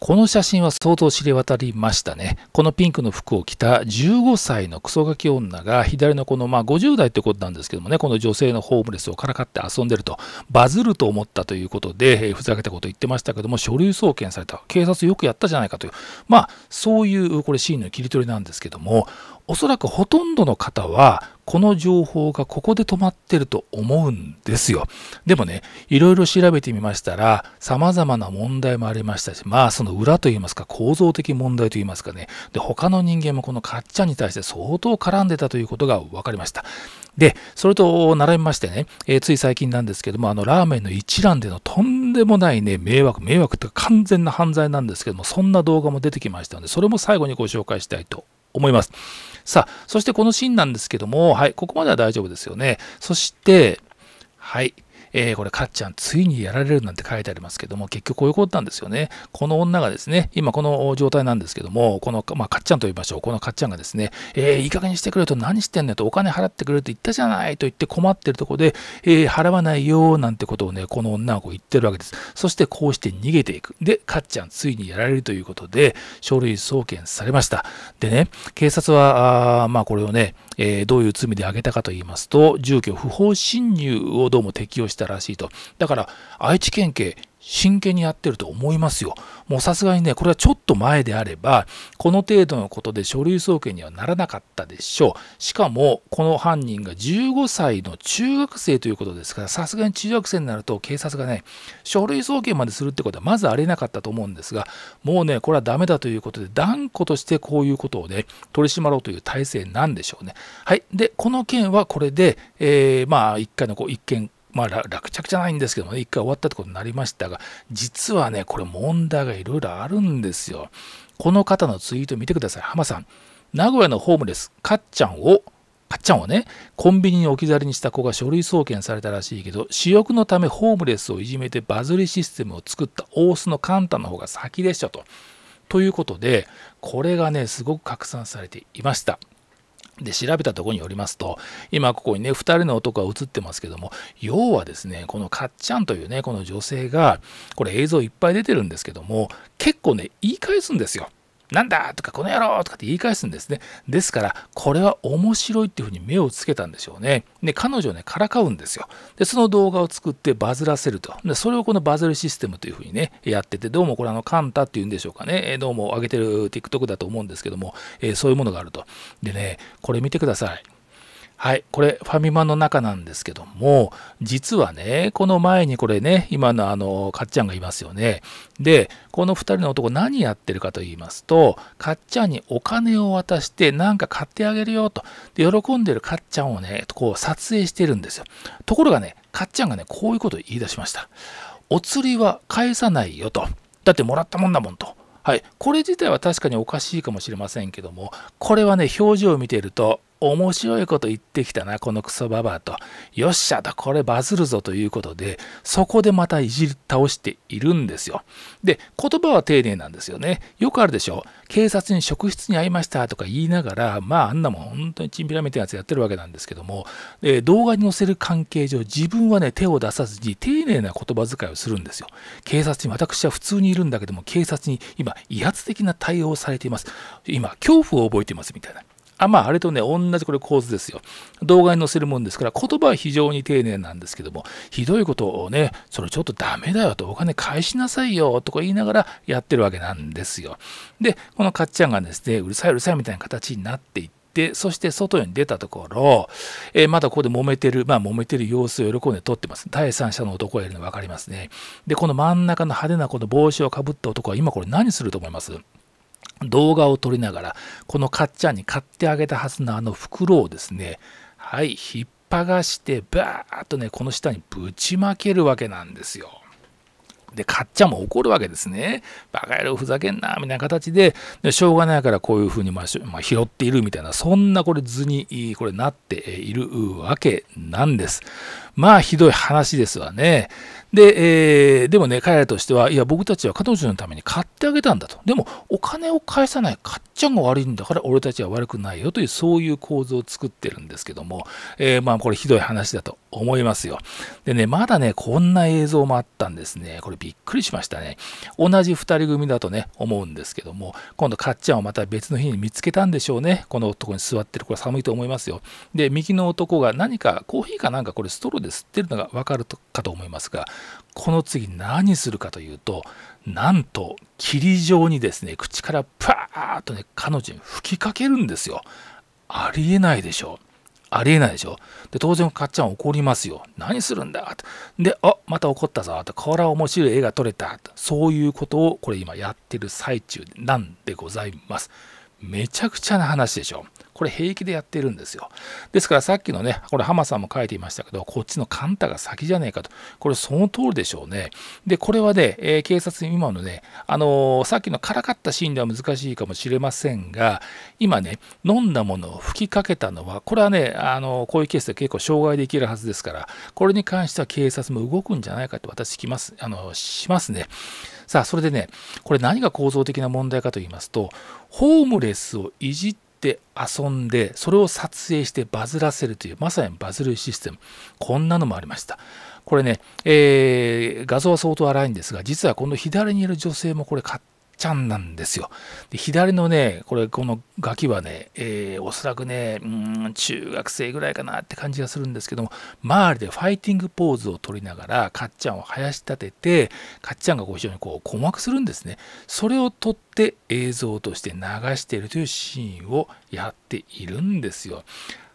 この写真は相当知れ渡りましたね。このピンクの服を着た15歳のクソガキ女が左のこの、まあ、50代ってことなんですけどもね、この女性のホームレスをからかって遊んでると、バズると思ったということで、えふざけたこと言ってましたけども、書類送検された。警察よくやったじゃないかという、まあ、そういう、これシーンの切り取りなんですけども、おそらくほとんどの方は、この情報がここで止まってると思うんですよ。でもね、いろいろ調べてみましたら、様々な問題もありましたし、まあその裏といいますか、構造的問題といいますかね、で、他の人間もこのカッチャに対して相当絡んでたということが分かりました。で、それと並びましてね、えー、つい最近なんですけども、あの、ラーメンの一覧でのとんでもないね、迷惑、迷惑って完全な犯罪なんですけども、そんな動画も出てきましたので、それも最後にご紹介したいと思います。さあ、そしてこのシーンなんですけども、はい、ここまでは大丈夫ですよね。そして、はい、えー、これ、かっちゃん、ついにやられるなんて書いてありますけども、結局こういうことなんですよね。この女がですね、今この状態なんですけども、この、まあ、かっちゃんと言いましょう、このかっちゃんがですね、えー、いい加減にしてくれと何してんねんとお金払ってくれと言ったじゃないと言って困ってるとこで、えー、払わないよなんてことをね、この女の言ってるわけです。そしてこうして逃げていく。で、かっちゃん、ついにやられるということで、書類送検されました。でね、警察は、あまあこれをね、えー、どういう罪で挙げたかと言いますと、住居不法侵入をどうも適用したたらしいと。だから、愛知県警、真剣にやってると思いますよ。もうさすがにね、これはちょっと前であれば、この程度のことで書類送検にはならなかったでしょう。しかも、この犯人が15歳の中学生ということですから、さすがに中学生になると警察がね、書類送検までするってことはまずありえなかったと思うんですが、もうね、これはダメだということで、断固としてこういうことをね、取り締まろうという体制なんでしょうね。はい。で、この件はこれで、えー、まあ、1回のこう一件まあ、落着じゃないんですけどもね、一回終わったってことになりましたが、実はね、これ問題がいろいろあるんですよ。この方のツイート見てください。浜さん。名古屋のホームレス、かっちゃんを、かっちゃんをね、コンビニに置き去りにした子が書類送検されたらしいけど、私欲のためホームレスをいじめてバズりシステムを作った大須のカンタの方が先でしたと。ということで、これがね、すごく拡散されていました。で調べたところによりますと今ここにね2人の男が映ってますけども要はですねこのかっちゃんというねこの女性がこれ映像いっぱい出てるんですけども結構ね言い返すんですよ。なんだとか、この野郎とかって言い返すんですね。ですから、これは面白いっていうふうに目をつけたんでしょうね。で、彼女をね、からかうんですよ。で、その動画を作ってバズらせると。で、それをこのバズるシステムというふうにね、やってて、どうもこれ、あの、カンタっていうんでしょうかね。どうも上げてる TikTok だと思うんですけども、えー、そういうものがあると。でね、これ見てください。はい、これファミマの中なんですけども、実はね、この前にこれね、今のあの、かっちゃんがいますよね。で、この2人の男何やってるかと言いますと、かっちゃんにお金を渡してなんか買ってあげるよと、で喜んでるかっちゃんをね、こう撮影してるんですよ。ところがね、かっちゃんがね、こういうことを言い出しました。お釣りは返さないよと。だってもらったもんだもんと。はい、これ自体は確かにおかしいかもしれませんけども、これはね、表情を見ていると、面白いこと言ってきたな、このクソババアと。よっしゃと、これバズるぞということで、そこでまたいじり倒しているんですよ。で、言葉は丁寧なんですよね。よくあるでしょ。警察に職質に会いましたとか言いながら、まああんなもん本当にチンピラみたいなやつやってるわけなんですけども、えー、動画に載せる関係上、自分はね、手を出さずに丁寧な言葉遣いをするんですよ。警察に私は普通にいるんだけども、警察に今威圧的な対応をされています。今、恐怖を覚えていますみたいな。あまあ、あれとね、同じこれ構図ですよ。動画に載せるもんですから、言葉は非常に丁寧なんですけども、ひどいことをね、それちょっとダメだよと、お金返しなさいよとか言いながらやってるわけなんですよ。で、このかっちゃんがですね、うるさいうるさいみたいな形になっていって、そして外に出たところ、えー、まだここで揉めてる、まあ揉めてる様子を喜んで撮ってます。第三者の男がいるの分かりますね。で、この真ん中の派手なこの帽子をかぶった男は今これ何すると思います動画を撮りながらこのかっちゃんに買ってあげたはずのあの袋をですねはい引っ張がしてバーッとねこの下にぶちまけるわけなんですよ。で、かっちゃんも怒るわけですね。バカ野郎ふざけんな、みたいな形で、でしょうがないからこういうふうにまあ、まあ、拾っているみたいな、そんなこれ図に、これなっているわけなんです。まあ、ひどい話ですわね。で、えー、でもね、彼らとしては、いや、僕たちは彼女のために買ってあげたんだと。でも、お金を返さない、かっちゃんが悪いんだから、俺たちは悪くないよという、そういう構図を作ってるんですけども、えー、まあ、これ、ひどい話だと思いますよ。でね、まだね、こんな映像もあったんですね。これびっくりしましたね。同じ2人組だとね、思うんですけども、今度、かっちゃんをまた別の日に見つけたんでしょうね。この男に座ってる、これ寒いと思いますよ。で、右の男が何かコーヒーかなんか、これストローで吸ってるのがわかるかと思いますが、この次何するかというと、なんと、霧状にですね、口からパーっとね、彼女に吹きかけるんですよ。ありえないでしょう。ありえないでしょ。で、当然、かっちゃん怒りますよ。何するんだと。で、あまた怒ったぞ。と、これは面白い絵が撮れた。と、そういうことを、これ今やってる最中なんでございます。めちゃくちゃな話でしょ。これ平気でやってるんですよ。ですからさっきのね、これ浜さんも書いていましたけど、こっちのカンタが先じゃねえかと。これその通りでしょうね。で、これはね、えー、警察に今のね、あのー、さっきのからかったシーンでは難しいかもしれませんが、今ね、飲んだものを吹きかけたのは、これはね、あのー、こういうケースで結構障害できるはずですから、これに関しては警察も動くんじゃないかと私きます、あの、しますね。さあ、それでね、これ何が構造的な問題かと言いますと、ホームレスをいじっって遊んでそれを撮影してバズらせるというまさにバズるシステムこんなのもありましたこれね、えー、画像は相当荒いんですが実はこの左にいる女性もこれ買っちゃんなんですよ。で左のね、これ、このガキはね、えー、おそらくね、うん、中学生ぐらいかなって感じがするんですけども、周りでファイティングポーズを取りながら、かっちゃんを生やし立てて、かっちゃんがこう非常にこう困惑するんですね。それを撮って映像として流しているというシーンをやっているんですよ。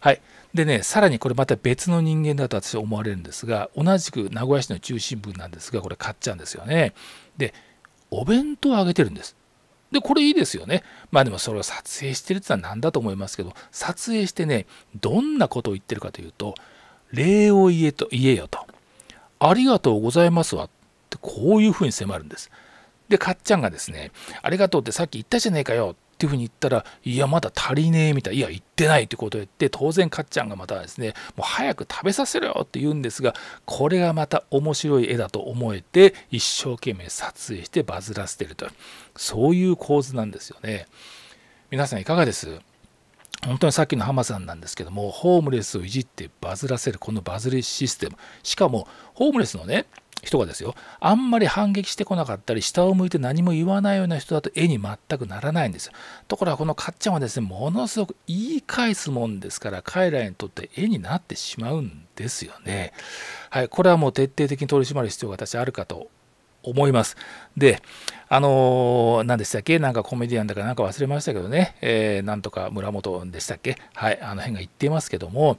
はい。でね、さらにこれまた別の人間だと私は思われるんですが、同じく名古屋市の中心部なんですが、これ、かっちゃんですよね。で、お弁当をあげてるんです。で、これいいですよね。まあでもそれを撮影してるってのは何だと思いますけど、撮影してね、どんなことを言ってるかというと、礼を言えと言えよと、ありがとうございますわってこういうふうに迫るんです。で、かっちゃんがですね、ありがとうってさっき言ったじゃねえかよっていうふうに言ったらいやまだ足りねえみたいいや言ってないってことを言って当然かっちゃんがまたですねもう早く食べさせろよって言うんですがこれがまた面白い絵だと思えて一生懸命撮影してバズらせてるとそういう構図なんですよね皆さんいかがです本当にさっきの浜さんなんですけどもホームレスをいじってバズらせるこのバズりシステムしかもホームレスのね人がですよあんまり反撃してこなかったり下を向いて何も言わないような人だと絵に全くならないんですよところがこのかっちゃんはですねものすごく言い返すもんですから彼らにとって絵になってしまうんですよねはいこれはもう徹底的に取り締まる必要が私あるかと思います。で、あのー、何でしたっけなんかコメディアンだからなんか忘れましたけどね、えー、なんとか村本でしたっけはい、あの辺が言ってますけども、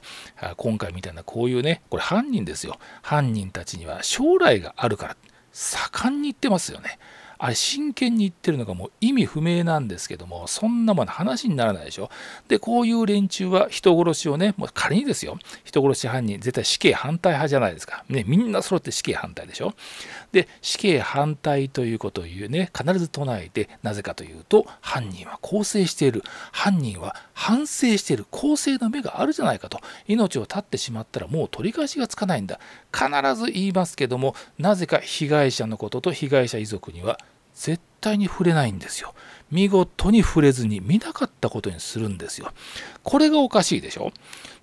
今回みたいなこういうね、これ犯人ですよ。犯人たちには将来があるから、盛んに言ってますよね。あれ真剣に言ってるのがもう意味不明なんですけどもそんなもの話にならないでしょでこういう連中は人殺しをねもう仮にですよ人殺し犯人絶対死刑反対派じゃないですか、ね、みんな揃って死刑反対でしょで死刑反対ということを言うね必ず唱えてなぜかというと犯人は更生している犯人は反省している更生の目があるじゃないかと命を絶ってしまったらもう取り返しがつかないんだ必ず言いますけどもなぜか被害者のことと被害者遺族には絶対に触れないんですよ。見事に触れずに見なかったことにするんですよ。これがおかしいでしょ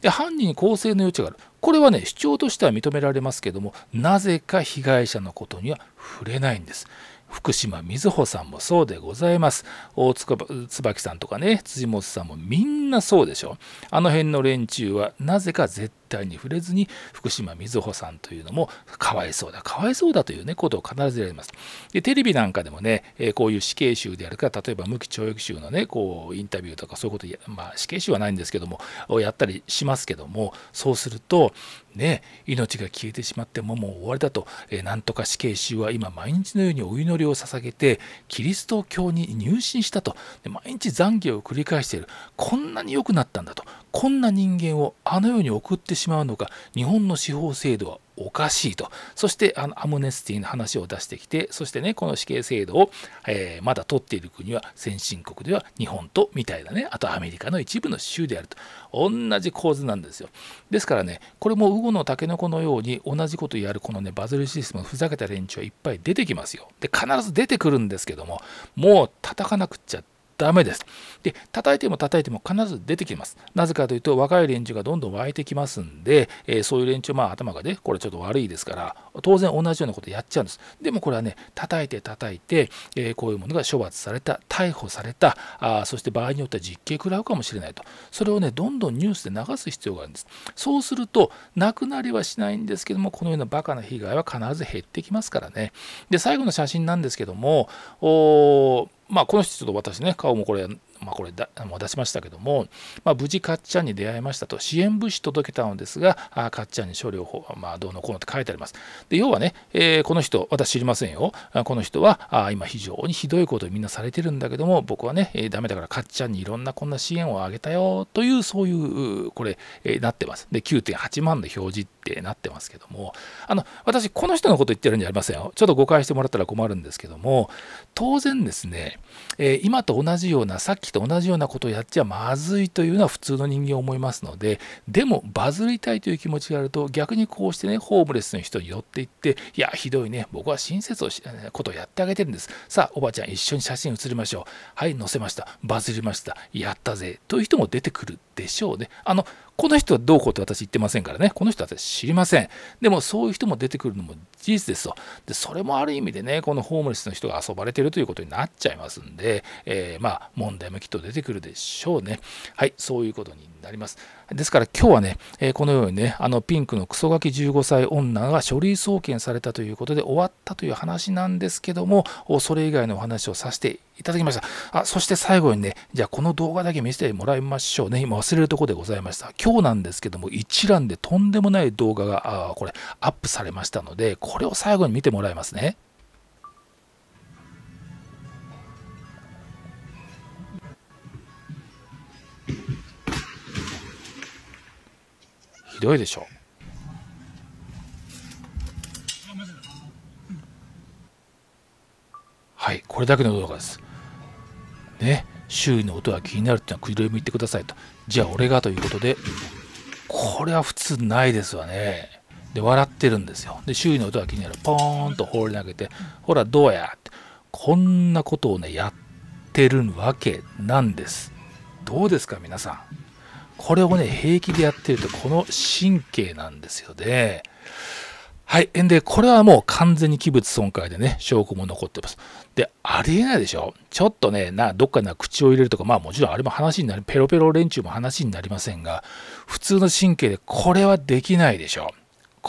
で犯人に構成の余地がある。これはね主張としては認められますけどもなぜか被害者のことには触れないんです。福島みずほさんもそうでございます。大塚椿さんとかね、辻元さんもみんなそうでしょ。あの辺の連中はなぜか絶態に触れずに福島みずほさんというのもかわいそうだかわいそうだという、ね、ことを必ずやりますでテレビなんかでもね、えこういう死刑囚であるか例えば無期懲役囚のねこうインタビューとかそういうこと、まあ、死刑囚はないんですけどもやったりしますけどもそうするとね命が消えてしまってももう終わりだと、えなんとか死刑囚は今毎日のようにお祈りを捧げてキリスト教に入信したとで毎日懺悔を繰り返しているこんなに良くなったんだとこんな人間をあのように送ってしまうのか日本の司法制度はおかしいとそしてあのアムネスティの話を出してきてそしてねこの死刑制度を、えー、まだ取っている国は先進国では日本とみたいなねあとアメリカの一部の州であると同じ構図なんですよですからねこれもウゴのタケノコのように同じことやるこのねバズルシステムふざけた連中はいっぱい出てきますよで必ず出てくるんですけどももう叩かなくっちゃってダメです。で、叩いても叩いても必ず出てきます。なぜかというと、若い連中がどんどん湧いてきますんで、えー、そういう連中、まあ頭がね、これちょっと悪いですから、当然同じようなことやっちゃうんです。でもこれはね、叩いて叩いて、えー、こういうものが処罰された、逮捕された、あそして場合によっては実刑食らうかもしれないと。それをね、どんどんニュースで流す必要があるんです。そうすると、なくなりはしないんですけども、このようなバカな被害は必ず減ってきますからね。で、最後の写真なんですけども、おーまあこの人ちょっと私ね顔もこれまあ、これだもう出しましたけども、まあ、無事かっちゃんに出会いましたと支援物資届けたのですがあかっちゃんに処理を、まあ、どうのこうのって書いてありますで要はね、えー、この人私知りませんよこの人はあ今非常にひどいことをみんなされてるんだけども僕はね、えー、だからかっちゃんにいろんなこんな支援をあげたよというそういうこれ、えー、なってますで9.8万の表示ってなってますけどもあの私この人のこと言ってるんじゃありませんよちょっと誤解してもらったら困るんですけども当然ですね、えー、今と同じようなさっききと同じようなことをやっちゃまずいというのは普通の人間を思いますのででもバズりたいという気持ちがあると逆にこうしてねホームレスの人に寄っていっていやひどいね僕は親切をしことをやってあげてるんですさあおばちゃん一緒に写真写りましょうはい載せましたバズりましたやったぜという人も出てくるでしょうねあのこの人はどうこうって私言ってませんからね、この人は私知りません。でもそういう人も出てくるのも事実ですと。で、それもある意味でね、このホームレスの人が遊ばれてるということになっちゃいますんで、えー、まあ問題もきっと出てくるでしょうね。はい、そういうことになります。ですから今日はね、えー、このようにね、あのピンクのクソガキ15歳女が書類送検されたということで終わったという話なんですけども、それ以外のお話をさせていただきました。あそして最後にね、じゃあこの動画だけ見せてもらいましょうね。今忘れるところでございました。今日なんですけども、一覧でとんでもない動画が、あこれ、アップされましたので、これを最後に見てもらいますね。ひどいでしょはいこれだけの動画ですね周囲の音が気になるっていうのはクリロイも言ってくださいとじゃあ俺がということでこれは普通ないですわねで笑ってるんですよで周囲の音が気になるポーンと放り投げてほらどうやってこんなことをねやってるわけなんですどうですか皆さんこれをね、平気でやってると、この神経なんですよね。はい。んで、これはもう完全に器物損壊でね、証拠も残ってます。で、ありえないでしょちょっとね、な、どっかに口を入れるとか、まあもちろんあれも話になる、ペロペロ連中も話になりませんが、普通の神経でこれはできないでしょ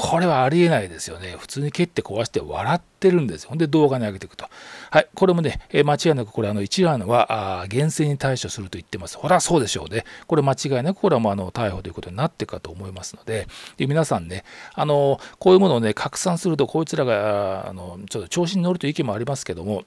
これはありえないですよね。普通に蹴って壊して笑ってるんですよ。ほんで動画に上げていくと。はい、これもね、え間違いなくこれあの一覧はあ厳正に対処すると言ってます。ほら、そうでしょうね。これ間違いなくこれはもうあの逮捕ということになっていくかと思いますので、で皆さんね、あのこういうものをね、拡散すると、こいつらがあのちょっと調子に乗るという意見もありますけども、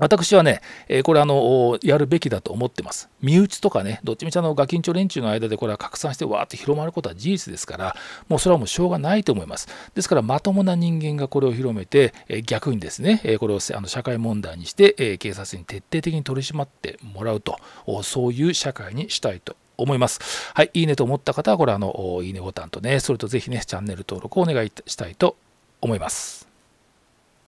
私はね、えこれあの、やるべきだと思ってます。身内とかね、どっちみちあのガキンチョ連中の間でこれは拡散してわーって広まることは事実ですから、もうそれはもうしょうがないと思います。ですからまともな人間がこれを広めて、え逆にですね、えこれをあの社会問題にして、え警察に徹底的に取り締まってもらうと、そういう社会にしたいと思います。はい、いいねと思った方は、これあの、いいねボタンとね、それとぜひね、チャンネル登録をお願いしたいと思います。